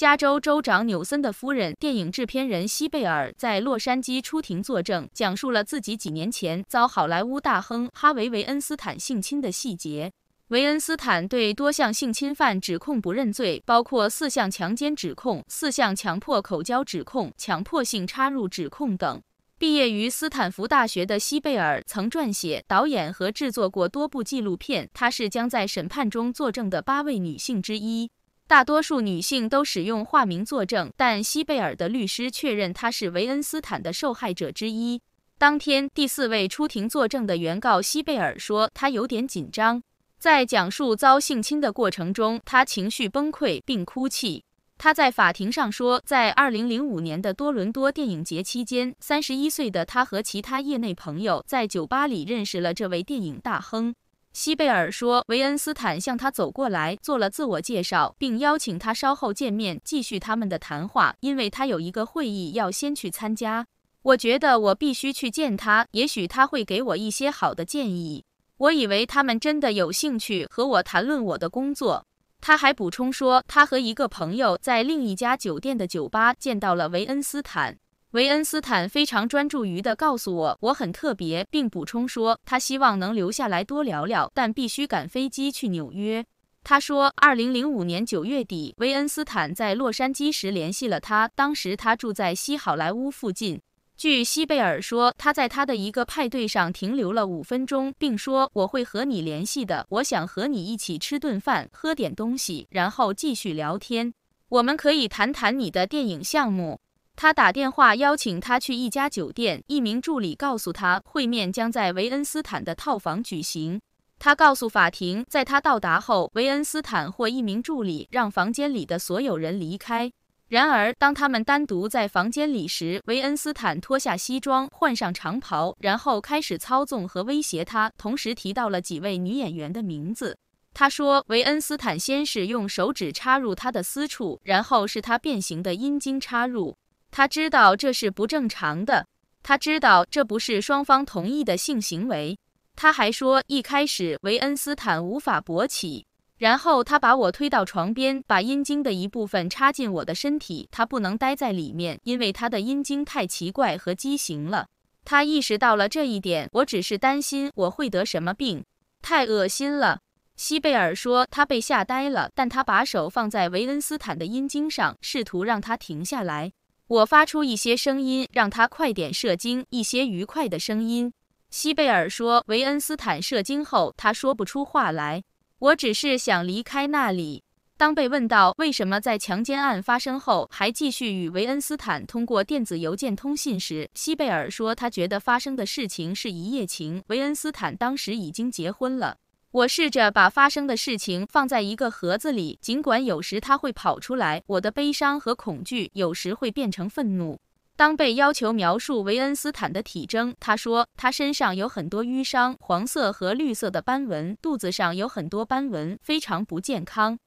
加州州长纽森的夫人、电影制片人西贝尔在洛杉矶出庭作证，讲述了自己几年前遭好莱坞大亨哈维·维恩斯坦性侵的细节。维恩斯坦对多项性侵犯指控不认罪，包括四项强奸指控、四项强迫口交指控、强迫性插入指控等。毕业于斯坦福大学的西贝尔曾撰写、导演和制作过多部纪录片。她是将在审判中作证的八位女性之一。大多数女性都使用化名作证，但西贝尔的律师确认她是维恩斯坦的受害者之一。当天，第四位出庭作证的原告西贝尔说，她有点紧张。在讲述遭性侵的过程中，她情绪崩溃并哭泣。她在法庭上说，在2005年的多伦多电影节期间，31岁的她和其他业内朋友在酒吧里认识了这位电影大亨。西贝尔说：“维恩斯坦向他走过来，做了自我介绍，并邀请他稍后见面继续他们的谈话，因为他有一个会议要先去参加。我觉得我必须去见他，也许他会给我一些好的建议。我以为他们真的有兴趣和我谈论我的工作。”他还补充说，他和一个朋友在另一家酒店的酒吧见到了维恩斯坦。维恩斯坦非常专注于的告诉我，我很特别，并补充说他希望能留下来多聊聊，但必须赶飞机去纽约。他说，二零零五年九月底，维恩斯坦在洛杉矶时联系了他，当时他住在西好莱坞附近。据西贝尔说，他在他的一个派对上停留了五分钟，并说我会和你联系的。我想和你一起吃顿饭，喝点东西，然后继续聊天。我们可以谈谈你的电影项目。他打电话邀请他去一家酒店，一名助理告诉他，会面将在维恩斯坦的套房举行。他告诉法庭，在他到达后，维恩斯坦或一名助理让房间里的所有人离开。然而，当他们单独在房间里时，维恩斯坦脱下西装，换上长袍，然后开始操纵和威胁他，同时提到了几位女演员的名字。他说，维恩斯坦先是用手指插入他的私处，然后是他变形的阴茎插入。他知道这是不正常的，他知道这不是双方同意的性行为。他还说，一开始维恩斯坦无法勃起，然后他把我推到床边，把阴茎的一部分插进我的身体。他不能待在里面，因为他的阴茎太奇怪和畸形了。他意识到了这一点，我只是担心我会得什么病，太恶心了。西贝尔说他被吓呆了，但他把手放在维恩斯坦的阴茎上，试图让他停下来。我发出一些声音，让他快点射精，一些愉快的声音。西贝尔说，维恩斯坦射精后，他说不出话来。我只是想离开那里。当被问到为什么在强奸案发生后还继续与维恩斯坦通过电子邮件通信时，西贝尔说，他觉得发生的事情是一夜情。维恩斯坦当时已经结婚了。我试着把发生的事情放在一个盒子里，尽管有时它会跑出来。我的悲伤和恐惧有时会变成愤怒。当被要求描述维恩斯坦的体征，他说他身上有很多淤伤，黄色和绿色的斑纹，肚子上有很多斑纹，非常不健康。